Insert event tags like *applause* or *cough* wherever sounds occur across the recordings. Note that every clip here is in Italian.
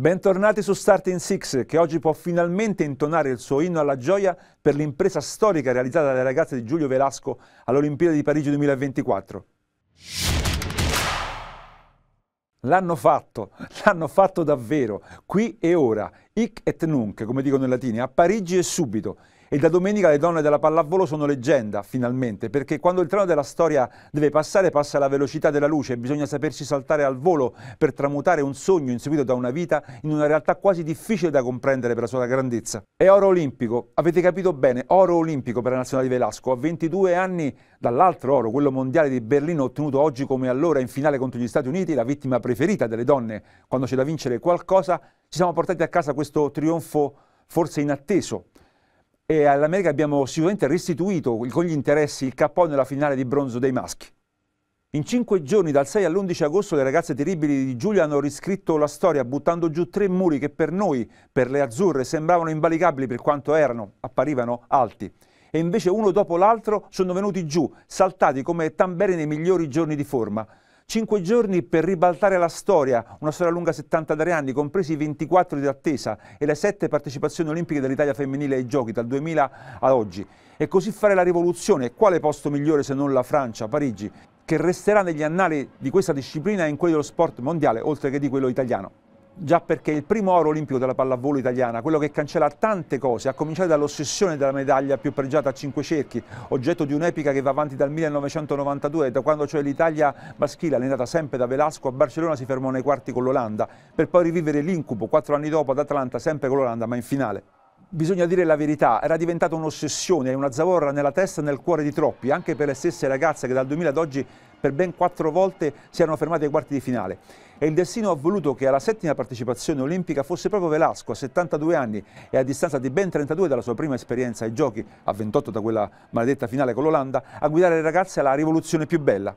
Bentornati su Starting Six, che oggi può finalmente intonare il suo inno alla gioia per l'impresa storica realizzata dalle ragazze di Giulio Velasco all'Olimpiade di Parigi 2024. L'hanno fatto, *laughs* l'hanno fatto davvero, qui e ora, hic et nunc, come dicono i latini, a Parigi e subito e da domenica le donne della pallavolo sono leggenda, finalmente, perché quando il treno della storia deve passare passa alla velocità della luce e bisogna sapersi saltare al volo per tramutare un sogno inseguito da una vita in una realtà quasi difficile da comprendere per la sua grandezza. È oro olimpico, avete capito bene, oro olimpico per la nazionale di Velasco, a 22 anni dall'altro oro, quello mondiale di Berlino ottenuto oggi come allora in finale contro gli Stati Uniti, la vittima preferita delle donne quando c'è da vincere qualcosa, ci siamo portati a casa questo trionfo forse inatteso e all'America abbiamo sicuramente restituito con gli interessi il cappone nella finale di bronzo dei maschi. In cinque giorni, dal 6 all'11 agosto, le ragazze terribili di Giulia hanno riscritto la storia buttando giù tre muri che per noi, per le azzurre, sembravano invalicabili per quanto erano, apparivano alti. E invece uno dopo l'altro sono venuti giù, saltati come tamberi nei migliori giorni di forma. Cinque giorni per ribaltare la storia, una storia lunga 73 anni, compresi i 24 di attesa e le 7 partecipazioni olimpiche dell'Italia femminile ai giochi dal 2000 ad oggi. E così fare la rivoluzione, quale posto migliore se non la Francia, Parigi, che resterà negli annali di questa disciplina e in quelli dello sport mondiale, oltre che di quello italiano già perché è il primo oro olimpico della pallavolo italiana, quello che cancella tante cose, a cominciare dall'ossessione della medaglia più pregiata a cinque cerchi, oggetto di un'epica che va avanti dal 1992, da quando cioè l'Italia maschile, allenata sempre da Velasco, a Barcellona si fermò nei quarti con l'Olanda, per poi rivivere l'incubo quattro anni dopo ad Atlanta, sempre con l'Olanda, ma in finale bisogna dire la verità, era diventata un'ossessione, una zavorra nella testa e nel cuore di troppi, anche per le stesse ragazze che dal 2000 ad oggi per ben quattro volte si erano fermate ai quarti di finale. E il destino ha voluto che alla settima partecipazione olimpica fosse proprio Velasco, a 72 anni e a distanza di ben 32 dalla sua prima esperienza ai giochi, a 28 da quella maledetta finale con l'Olanda, a guidare le ragazze alla rivoluzione più bella.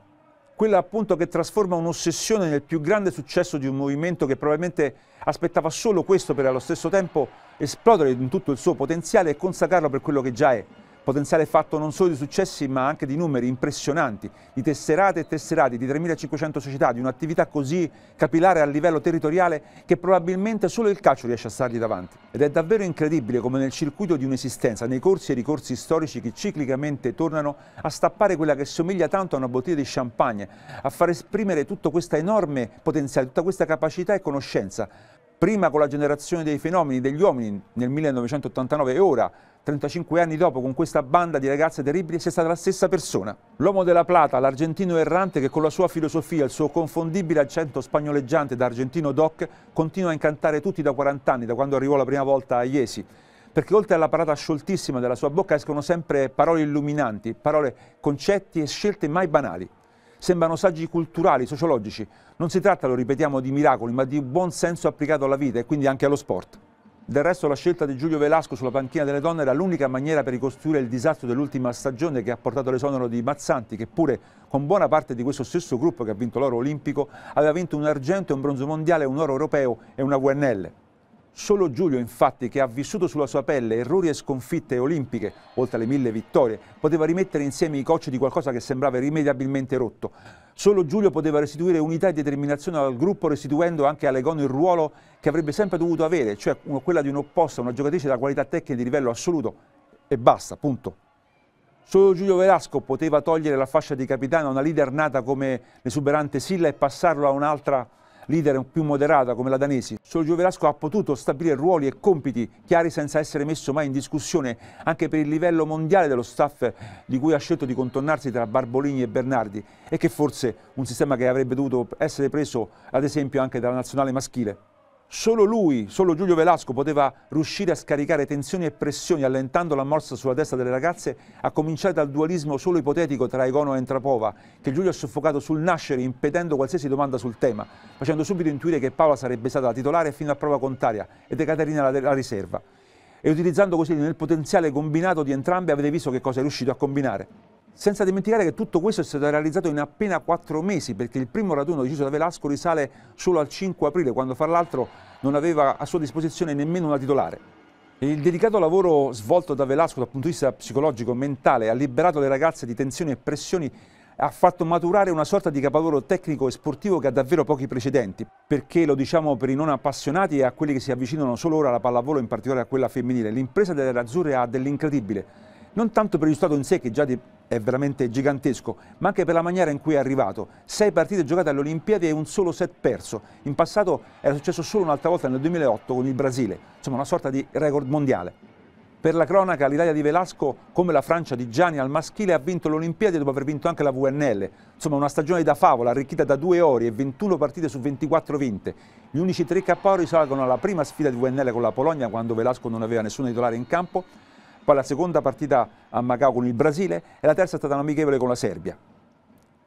Quella appunto che trasforma un'ossessione nel più grande successo di un movimento che probabilmente aspettava solo questo per allo stesso tempo esplodere in tutto il suo potenziale e consacrarlo per quello che già è. Potenziale fatto non solo di successi ma anche di numeri impressionanti, di tesserate e tesserati, di 3.500 società, di un'attività così capillare a livello territoriale che probabilmente solo il calcio riesce a stargli davanti. Ed è davvero incredibile come nel circuito di un'esistenza, nei corsi e ricorsi storici che ciclicamente tornano a stappare quella che somiglia tanto a una bottiglia di champagne, a far esprimere tutto questo enorme potenziale, tutta questa capacità e conoscenza, prima con la generazione dei fenomeni degli uomini nel 1989 e ora, 35 anni dopo, con questa banda di ragazze terribili, sia stata la stessa persona. L'uomo della Plata, l'argentino errante che con la sua filosofia, il suo confondibile accento spagnoleggiante da argentino doc, continua a incantare tutti da 40 anni, da quando arrivò la prima volta a Iesi perché oltre alla parata scioltissima della sua bocca escono sempre parole illuminanti, parole, concetti e scelte mai banali sembrano saggi culturali, sociologici. Non si tratta, lo ripetiamo, di miracoli, ma di buon senso applicato alla vita e quindi anche allo sport. Del resto la scelta di Giulio Velasco sulla panchina delle donne era l'unica maniera per ricostruire il disastro dell'ultima stagione che ha portato l'esonero di Mazzanti, che pure con buona parte di questo stesso gruppo che ha vinto l'oro olimpico, aveva vinto un argento e un bronzo mondiale, un oro europeo e una VNL. Solo Giulio, infatti, che ha vissuto sulla sua pelle errori e sconfitte olimpiche, oltre alle mille vittorie, poteva rimettere insieme i cocci di qualcosa che sembrava irrimediabilmente rotto. Solo Giulio poteva restituire unità e determinazione al gruppo, restituendo anche a Legono il ruolo che avrebbe sempre dovuto avere, cioè quella di un'opposta, una giocatrice da qualità tecnica di livello assoluto. E basta, punto. Solo Giulio Velasco poteva togliere la fascia di capitano a una leader nata come l'esuberante Silla e passarlo a un'altra leader più moderata come la danese. Sergio Velasco ha potuto stabilire ruoli e compiti chiari senza essere messo mai in discussione anche per il livello mondiale dello staff di cui ha scelto di contornarsi tra Barbolini e Bernardi e che forse un sistema che avrebbe dovuto essere preso ad esempio anche dalla nazionale maschile. Solo lui, solo Giulio Velasco poteva riuscire a scaricare tensioni e pressioni allentando la morsa sulla testa delle ragazze, a cominciare dal dualismo solo ipotetico tra Egono e Entrapova, che Giulio ha soffocato sul nascere impedendo qualsiasi domanda sul tema, facendo subito intuire che Paola sarebbe stata la titolare fino a prova contraria ed Ecaterina la, la riserva. E utilizzando così nel potenziale combinato di entrambe avete visto che cosa è riuscito a combinare. Senza dimenticare che tutto questo è stato realizzato in appena quattro mesi, perché il primo raduno deciso da Velasco risale solo al 5 aprile, quando fra l'altro non aveva a sua disposizione nemmeno una titolare. Il dedicato lavoro svolto da Velasco dal punto di vista psicologico e mentale ha liberato le ragazze di tensioni e pressioni ha fatto maturare una sorta di capolavoro tecnico e sportivo che ha davvero pochi precedenti, perché lo diciamo per i non appassionati e a quelli che si avvicinano solo ora alla pallavolo, in particolare a quella femminile, l'impresa delle Razzurre ha dell'incredibile non tanto per il risultato in sé che già è veramente gigantesco, ma anche per la maniera in cui è arrivato. Sei partite giocate alle Olimpiadi e un solo set perso. In passato era successo solo un'altra volta nel 2008 con il Brasile, insomma una sorta di record mondiale. Per la cronaca, l'Italia di Velasco, come la Francia di Gianni al maschile, ha vinto le Olimpiadi dopo aver vinto anche la VNL. Insomma, una stagione da favola, arricchita da due ori e 21 partite su 24 vinte. Gli unici tre KO salgono alla prima sfida di VNL con la Polonia, quando Velasco non aveva nessuno titolare in campo, poi la seconda partita a Macao con il Brasile e la terza è stata amichevole con la Serbia.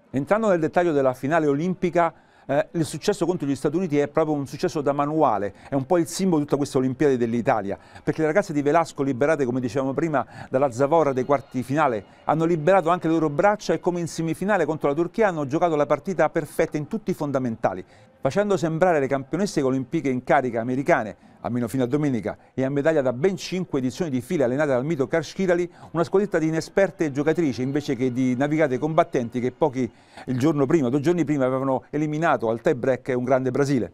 Entrando nel dettaglio della finale olimpica, eh, il successo contro gli Stati Uniti è proprio un successo da manuale, è un po' il simbolo di tutta questa Olimpiade dell'Italia, perché le ragazze di Velasco liberate, come dicevamo prima, dalla Zavora dei quarti finale, hanno liberato anche le loro braccia e come in semifinale contro la Turchia hanno giocato la partita perfetta in tutti i fondamentali facendo sembrare le campionesse olimpiche in carica americane, almeno fino a domenica, e a medaglia da ben 5 edizioni di fila allenate dal mito Karskirali, una squadretta di inesperte giocatrici invece che di navigate combattenti che pochi il giorno prima, due giorni prima, avevano eliminato al tie break un grande Brasile.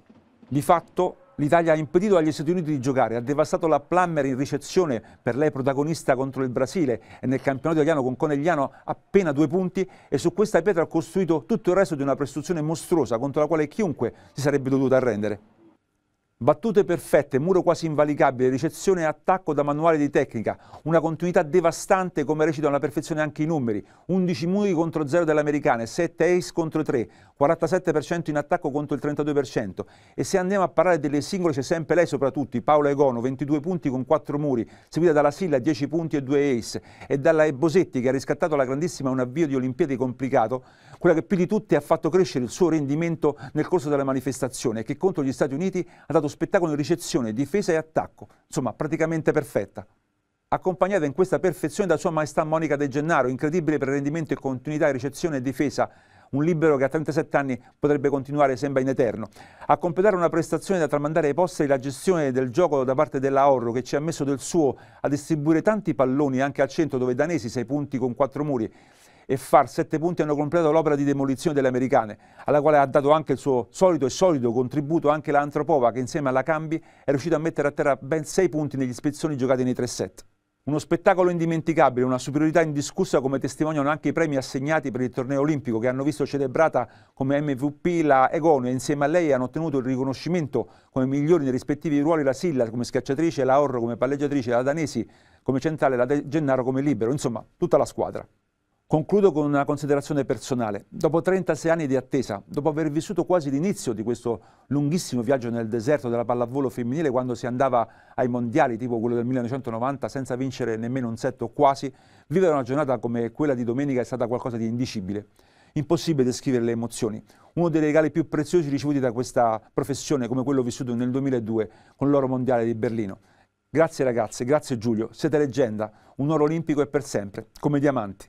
Di fatto L'Italia ha impedito agli Stati Uniti di giocare, ha devastato la Plummer in ricezione, per lei protagonista contro il Brasile e nel campionato italiano con Conegliano appena due punti e su questa pietra ha costruito tutto il resto di una prestazione mostruosa contro la quale chiunque si sarebbe dovuto arrendere. Battute perfette, muro quasi invalicabile, ricezione e attacco da manuale di tecnica, una continuità devastante come recitano alla perfezione anche i numeri, 11 muri contro 0 dell'americana, 7 ace contro 3, 47% in attacco contro il 32% e se andiamo a parlare delle singole c'è sempre lei soprattutto, Paola Egono, 22 punti con 4 muri, seguita dalla Silla 10 punti e 2 ace e dalla Ebosetti che ha riscattato la grandissima un avvio di Olimpiadi complicato, quella che più di tutte ha fatto crescere il suo rendimento nel corso della manifestazione e che contro gli Stati Uniti ha dato spettacolo in ricezione, difesa e attacco, insomma praticamente perfetta. Accompagnata in questa perfezione da sua maestà Monica De Gennaro, incredibile per rendimento e continuità in ricezione e difesa, un libero che a 37 anni potrebbe continuare sembra in eterno. A completare una prestazione da tramandare ai posti la gestione del gioco da parte della Orro che ci ha messo del suo a distribuire tanti palloni anche al centro dove danesi 6 punti con 4 muri e far 7 punti hanno completato l'opera di demolizione delle americane, alla quale ha dato anche il suo solito e solido contributo anche l'Antropova che insieme alla Cambi è riuscita a mettere a terra ben 6 punti negli spezzoni giocati nei 3 set. Uno spettacolo indimenticabile, una superiorità indiscussa come testimoniano anche i premi assegnati per il torneo olimpico che hanno visto celebrata come MVP la Egonu e insieme a lei hanno ottenuto il riconoscimento come migliori nei rispettivi ruoli la Silla come schiacciatrice, la Orro come palleggiatrice, la Danesi come centrale, la De Gennaro come libero, insomma tutta la squadra. Concludo con una considerazione personale. Dopo 36 anni di attesa, dopo aver vissuto quasi l'inizio di questo lunghissimo viaggio nel deserto della pallavolo femminile quando si andava ai mondiali tipo quello del 1990 senza vincere nemmeno un set o quasi, vivere una giornata come quella di domenica è stata qualcosa di indicibile. Impossibile descrivere le emozioni. Uno dei regali più preziosi ricevuti da questa professione come quello vissuto nel 2002 con l'oro mondiale di Berlino. Grazie ragazze, grazie Giulio, siete leggenda, un oro olimpico e per sempre, come diamanti.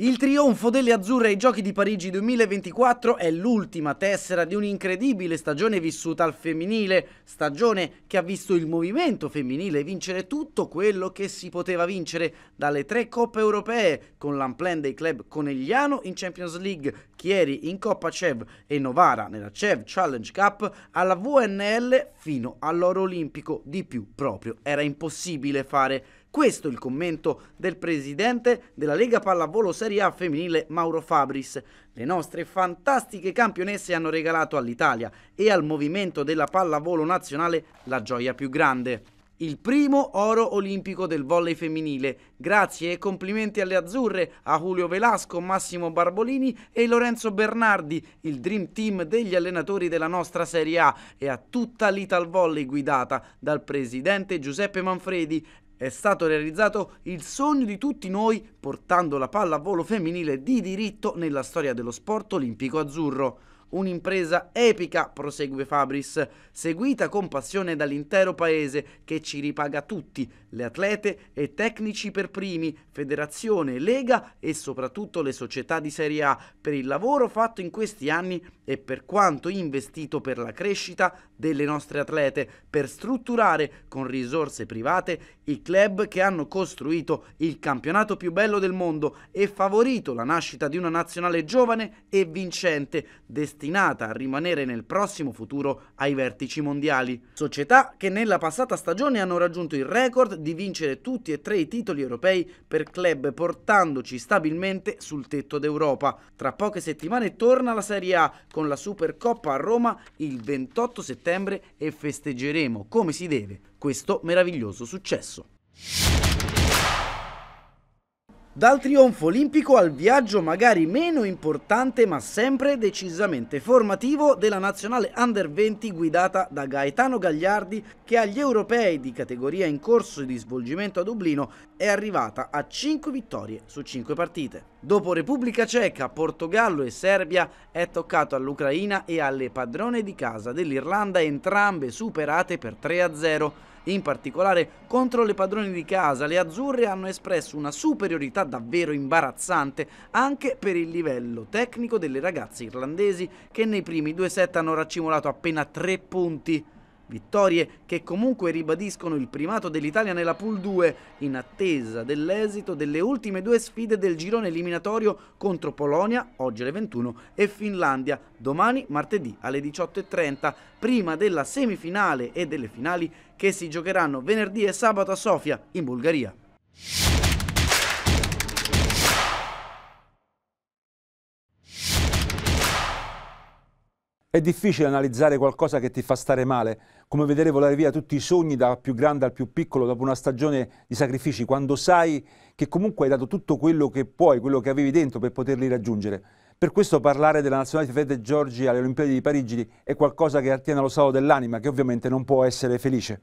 Il trionfo delle azzurre ai Giochi di Parigi 2024 è l'ultima tessera di un'incredibile stagione vissuta al femminile, stagione che ha visto il movimento femminile vincere tutto quello che si poteva vincere, dalle tre coppe europee, con l'amplend dei club Conegliano in Champions League, Chieri in Coppa Cev e Novara nella Cev Challenge Cup, alla VNL fino all'oro olimpico, di più proprio era impossibile fare. Questo è il commento del presidente della Lega Pallavolo Serie A femminile Mauro Fabris. Le nostre fantastiche campionesse hanno regalato all'Italia e al movimento della pallavolo nazionale la gioia più grande. Il primo oro olimpico del volley femminile. Grazie e complimenti alle azzurre, a Julio Velasco, Massimo Barbolini e Lorenzo Bernardi, il dream team degli allenatori della nostra Serie A e a tutta l'Ital Volley guidata dal presidente Giuseppe Manfredi è stato realizzato il sogno di tutti noi portando la pallavolo femminile di diritto nella storia dello sport olimpico azzurro. Un'impresa epica, prosegue Fabris, seguita con passione dall'intero paese che ci ripaga tutti, le atlete e tecnici per primi, federazione, lega e soprattutto le società di Serie A per il lavoro fatto in questi anni e per quanto investito per la crescita delle nostre atlete, per strutturare con risorse private i club che hanno costruito il campionato più bello del mondo e favorito la nascita di una nazionale giovane e vincente, destinata destinata a rimanere nel prossimo futuro ai vertici mondiali. Società che nella passata stagione hanno raggiunto il record di vincere tutti e tre i titoli europei per club portandoci stabilmente sul tetto d'Europa. Tra poche settimane torna la Serie A con la Supercoppa a Roma il 28 settembre e festeggeremo come si deve questo meraviglioso successo. Dal trionfo olimpico al viaggio magari meno importante ma sempre decisamente formativo della nazionale under 20 guidata da Gaetano Gagliardi che agli europei di categoria in corso di svolgimento a Dublino è arrivata a 5 vittorie su 5 partite. Dopo Repubblica Ceca, Portogallo e Serbia è toccato all'Ucraina e alle padrone di casa dell'Irlanda entrambe superate per 3-0 in particolare contro le padroni di casa, le azzurre hanno espresso una superiorità davvero imbarazzante anche per il livello tecnico delle ragazze irlandesi che nei primi due set hanno raccimolato appena tre punti. Vittorie che comunque ribadiscono il primato dell'Italia nella Pool 2 in attesa dell'esito delle ultime due sfide del girone eliminatorio contro Polonia, oggi alle 21, e Finlandia, domani martedì alle 18.30, prima della semifinale e delle finali che si giocheranno venerdì e sabato a Sofia, in Bulgaria. È difficile analizzare qualcosa che ti fa stare male, come vedere volare via tutti i sogni dal più grande al più piccolo dopo una stagione di sacrifici, quando sai che comunque hai dato tutto quello che puoi, quello che avevi dentro per poterli raggiungere. Per questo parlare della nazionale di Fede Giorgi alle Olimpiadi di Parigi è qualcosa che attiene allo stato dell'anima, che ovviamente non può essere felice.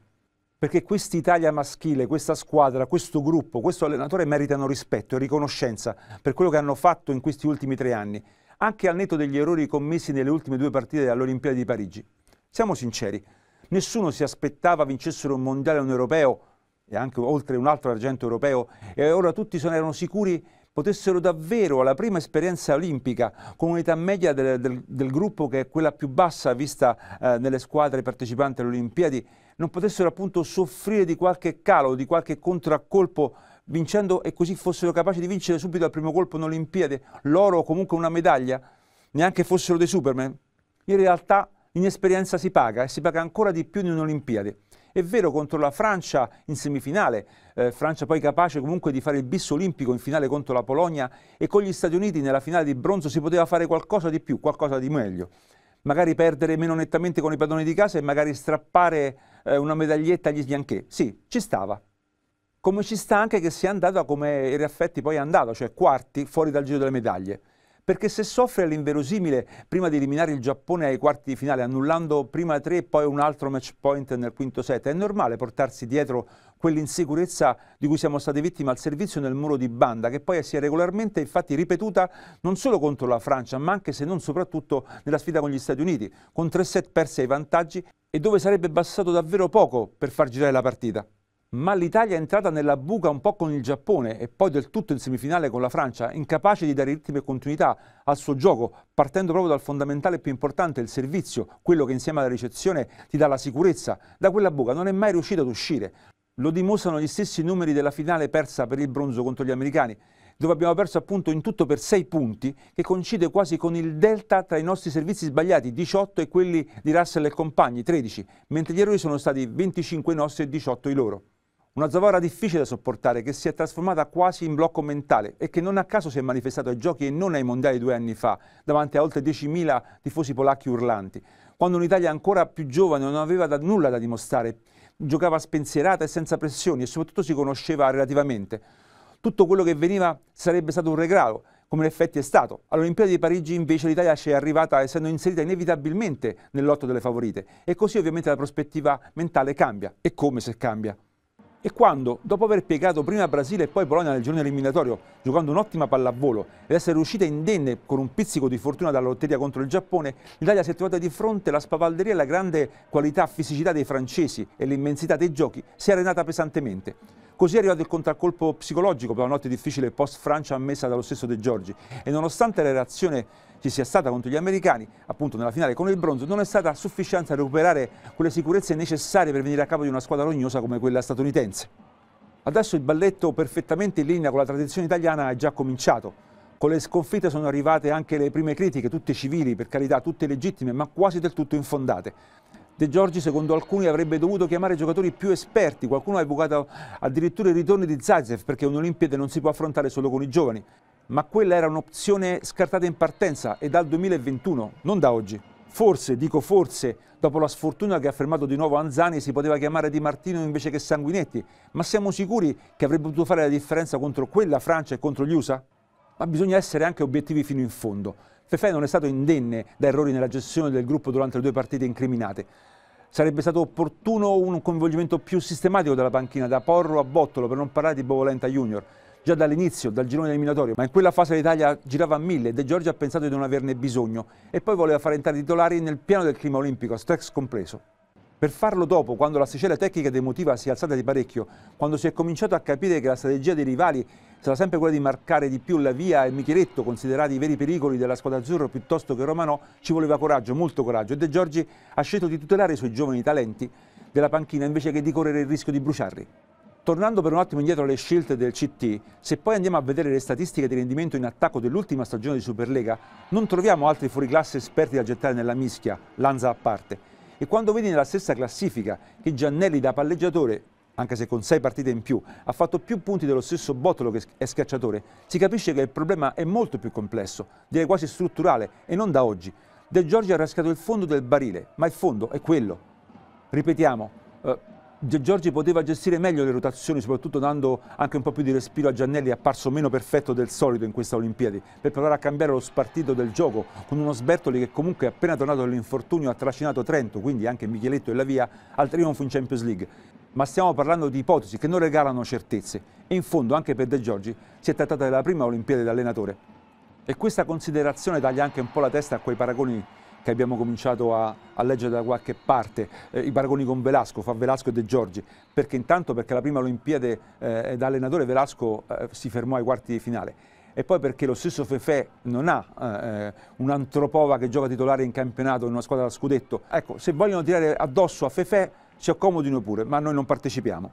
Perché quest'Italia maschile, questa squadra, questo gruppo, questo allenatore meritano rispetto e riconoscenza per quello che hanno fatto in questi ultimi tre anni anche al netto degli errori commessi nelle ultime due partite all'Olimpiade di Parigi. Siamo sinceri, nessuno si aspettava vincessero un mondiale un europeo e anche oltre un altro argento europeo e ora tutti se ne erano sicuri potessero davvero alla prima esperienza olimpica con un'età media del, del, del, gruppo che è quella più bassa vista eh, nelle squadre partecipanti alle Olimpiadi, non potessero appunto soffrire di qualche calo, di qualche contraccolpo vincendo e così fossero capaci di vincere subito al primo colpo un'Olimpiade, l'oro o comunque una medaglia, neanche fossero dei Superman? In realtà l'inesperienza si paga e si paga ancora di più in un'Olimpiade. È vero contro la Francia in semifinale, eh, Francia poi capace comunque di fare il bis olimpico in finale contro la Polonia e con gli Stati Uniti nella finale di bronzo si poteva fare qualcosa di più, qualcosa di meglio. Magari perdere meno nettamente con i padroni di casa e magari strappare eh, una medaglietta agli sbianchè. Sì, ci stava, come ci sta anche che sia andata come in effetti poi è andata, cioè quarti fuori dal giro delle medaglie. Perché se soffre l'inverosimile prima di eliminare il Giappone ai quarti di finale, annullando prima tre e poi un altro match point nel quinto set, è normale portarsi dietro quell'insicurezza di cui siamo stati vittime al servizio nel muro di banda, che poi si è regolarmente infatti ripetuta non solo contro la Francia, ma anche se non soprattutto nella sfida con gli Stati Uniti, con tre set persi ai vantaggi e dove sarebbe bastato davvero poco per far girare la partita ma l'Italia è entrata nella buca un po' con il Giappone e poi del tutto in semifinale con la Francia, incapace di dare ritmo e continuità al suo gioco, partendo proprio dal fondamentale più importante, il servizio, quello che insieme alla ricezione ti dà la sicurezza. Da quella buca non è mai riuscito ad uscire. Lo dimostrano gli stessi numeri della finale persa per il bronzo contro gli americani, dove abbiamo perso appunto in tutto per 6 punti, che coincide quasi con il delta tra i nostri servizi sbagliati, 18 e quelli di Russell e compagni, 13, mentre gli errori sono stati 25 i nostri e 18 i loro. Una zavorra difficile da sopportare che si è trasformata quasi in blocco mentale e che non a caso si è manifestato ai giochi e non ai mondiali due anni fa, davanti a oltre 10.000 tifosi polacchi urlanti, quando un'Italia ancora più giovane non aveva da nulla da dimostrare, giocava spensierata e senza pressioni e soprattutto si conosceva relativamente. Tutto quello che veniva sarebbe stato un regalo, come in effetti è stato. All'Olimpiade di Parigi invece l'Italia ci è arrivata essendo inserita inevitabilmente nell'otto delle favorite e così ovviamente la prospettiva mentale cambia e come se cambia e quando, dopo aver piegato prima Brasile e poi Polonia nel girone eliminatorio, giocando un'ottima pallavolo ed essere uscita indenne con un pizzico di fortuna dalla lotteria contro il Giappone, l'Italia si è trovata di fronte alla spavalderia e alla grande qualità fisicità dei francesi e l'immensità dei giochi si è arenata pesantemente. Così è arrivato il contraccolpo psicologico per la notte difficile post-Francia ammessa dallo stesso De Giorgi e nonostante la reazione ci sia stata contro gli americani, appunto nella finale con il bronzo, non è stata sufficiente a recuperare quelle sicurezze necessarie per venire a capo di una squadra rognosa come quella statunitense. Adesso il balletto perfettamente in linea con la tradizione italiana è già cominciato. Con le sconfitte sono arrivate anche le prime critiche, tutte civili, per carità, tutte legittime, ma quasi del tutto infondate. De Giorgi, secondo alcuni, avrebbe dovuto chiamare giocatori più esperti. Qualcuno ha evocato addirittura i ritorni di Zazev, perché un'Olimpiade non si può affrontare solo con i giovani. Ma quella era un'opzione scartata in partenza e dal 2021, non da oggi. Forse, dico forse, dopo la sfortuna che ha fermato di nuovo Anzani si poteva chiamare Di Martino invece che Sanguinetti, ma siamo sicuri che avrebbe potuto fare la differenza contro quella Francia e contro gli USA? Ma bisogna essere anche obiettivi fino in fondo. Fefè non è stato indenne da errori nella gestione del gruppo durante le due partite incriminate. Sarebbe stato opportuno un coinvolgimento più sistematico della panchina, da Porro a Bottolo, per non parlare di Bovolenta Junior, già dall'inizio, dal girone eliminatorio, ma in quella fase l'Italia girava a mille e De Giorgio ha pensato di non averne bisogno e poi voleva far entrare i titolari nel piano del clima olimpico, Strex compreso. Per farlo dopo, quando la l'asticella tecnica ed emotiva si è alzata di parecchio, quando si è cominciato a capire che la strategia dei rivali sarà sempre quella di marcare di più la via e Micheletto, considerati i veri pericoli della squadra azzurra piuttosto che Romano, ci voleva coraggio, molto coraggio. E De Giorgi ha scelto di tutelare i suoi giovani talenti della panchina invece che di correre il rischio di bruciarli. Tornando per un attimo indietro alle scelte del CT, se poi andiamo a vedere le statistiche di rendimento in attacco dell'ultima stagione di Superlega, non troviamo altri fuoriclasse esperti da gettare nella mischia, Lanza a parte. E quando vedi nella stessa classifica che Giannelli da palleggiatore, anche se con sei partite in più, ha fatto più punti dello stesso Bottolo che è schiacciatore, si capisce che il problema è molto più complesso, direi quasi strutturale, e non da oggi. De Giorgi ha rascato il fondo del barile, ma il fondo è quello. Ripetiamo, eh, Giorgi poteva gestire meglio le rotazioni, soprattutto dando anche un po' più di respiro a Giannelli, apparso meno perfetto del solito in questa Olimpiadi, per provare a cambiare lo spartito del gioco, con uno Sbertoli che comunque appena tornato dall'infortunio ha trascinato Trento, quindi anche Micheletto e la via, al trionfo in Champions League. Ma stiamo parlando di ipotesi che non regalano certezze e in fondo anche per De Giorgi si è trattata della prima Olimpiade d'allenatore. E questa considerazione taglia anche un po' la testa a quei paragoni che abbiamo cominciato a, a leggere da qualche parte, eh, i paragoni con Velasco, fa Velasco e De Giorgi, perché intanto perché la prima Olimpiade eh, da allenatore Velasco eh, si fermò ai quarti di finale e poi perché lo stesso Fefè non ha eh, un antropova che gioca titolare in campionato in una squadra da scudetto. Ecco, se vogliono tirare addosso a Fefè si accomodino pure, ma noi non partecipiamo.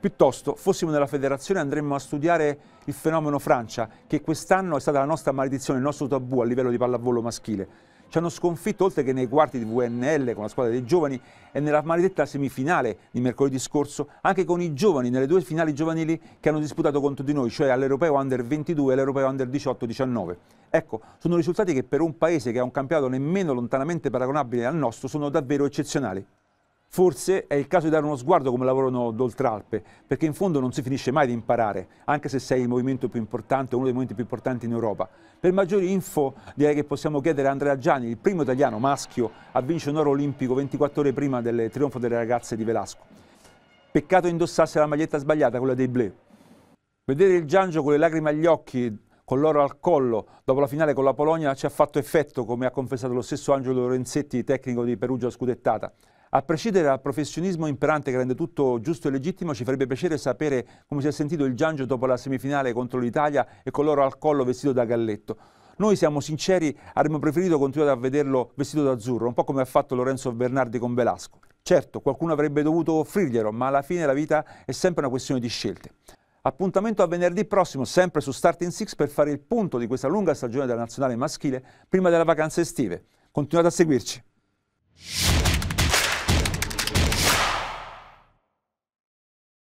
Piuttosto, fossimo nella federazione andremmo a studiare il fenomeno Francia, che quest'anno è stata la nostra maledizione, il nostro tabù a livello di pallavolo maschile ci hanno sconfitto oltre che nei quarti di VNL con la squadra dei giovani e nella maledetta semifinale di mercoledì scorso anche con i giovani nelle due finali giovanili che hanno disputato contro di noi, cioè all'Europeo Under 22 e all'Europeo Under 18-19. Ecco, sono risultati che per un paese che ha un campionato nemmeno lontanamente paragonabile al nostro sono davvero eccezionali. Forse è il caso di dare uno sguardo come lavorano d'Oltralpe, perché in fondo non si finisce mai di imparare, anche se sei il movimento più importante, uno dei movimenti più importanti in Europa. Per maggiori info direi che possiamo chiedere a Andrea Gianni, il primo italiano maschio a vincere un oro olimpico 24 ore prima del trionfo delle ragazze di Velasco. Peccato indossasse la maglietta sbagliata, quella dei Bleu. Vedere il Giangio con le lacrime agli occhi con l'oro al collo dopo la finale con la Polonia ci ha fatto effetto, come ha confessato lo stesso Angelo Lorenzetti, tecnico di Perugia scudettata. A prescindere dal professionismo imperante che rende tutto giusto e legittimo, ci farebbe piacere sapere come si è sentito il Giangio dopo la semifinale contro l'Italia e con l'oro al collo vestito da galletto. Noi siamo sinceri, avremmo preferito continuare a vederlo vestito d'azzurro, un po' come ha fatto Lorenzo Bernardi con Velasco. Certo, qualcuno avrebbe dovuto offrirglielo, ma alla fine la vita è sempre una questione di scelte. Appuntamento a venerdì prossimo, sempre su Starting Six, per fare il punto di questa lunga stagione della nazionale maschile prima delle vacanze estive. Continuate a seguirci.